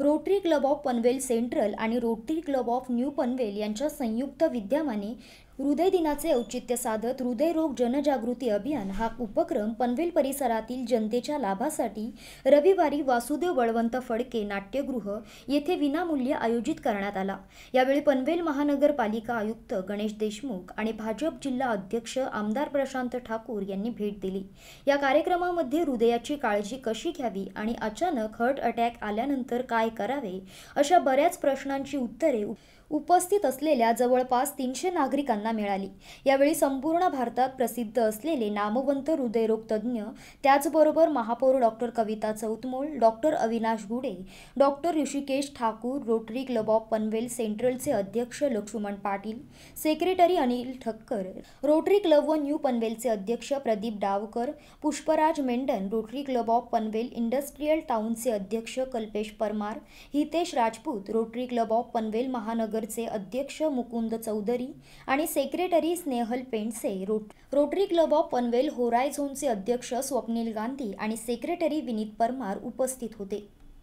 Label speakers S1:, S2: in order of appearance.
S1: rotary club of Panvel central आणि rotary club of new Panvel यांच्या संयुक्त विद्यमाने हृदय दिनाचे औचित्य साधत हृदयरोग जनजागृती अभियान हा उपक्रम पनवेल परिसरातील जनतेच्या लाभासाठी रविवारी वासुदेव बळवंत फडके नाट्यगृह येथे विनामूल्य आयोजित करण्यात आला यावेळी पनवेल महानगरपालिका आयुक्त गणेश देशमुख आणि भाजप जिल्हा अध्यक्ष आमदार प्रशांत ठाकूर यांनी भेट दिली या कार्यक्रमामध्ये हृदयाची काळजी कशी घ्यावी आणि अचानक हर्ट अटॅक आल्यानंतर काय करावे अशा बऱ्याच प्रश्नांची उत्तरे उपस्थित असलेल्या जवळपास तीनशे नागरिकांना मिळाली यावेळी संपूर्ण भारतात प्रसिद्ध असलेले नामवंत हृदयरोग तज्ज्ञ त्याचबरोबर महापौर doctor Kavita Chautmol doctor Avinash Gude doctor Rishikesh Thakur rotary club of Panvel सेंट्रलचे अध्यक्ष Laxman Patil secretary Anil Thakkar rotary club व न्यू पनवेलचे अध्यक्ष Pradeep Dawkar Pushparaj Mendon rotary club of Panvel industrial टाउनचे अध्यक्ष Kalpesh Parmar Hitesh Rajput rotary club of Panvel महानगरचे अध्यक्ष मुकुंद चौधरी आणि सेक्रेटरी स्नेहल पेंडसे रोट रोटरी क्लब ऑफ पनवेल होरायझोनचे अध्यक्ष स्वप्नील गांधी आणि सेक्रेटरी विनीत परमार उपस्थित होते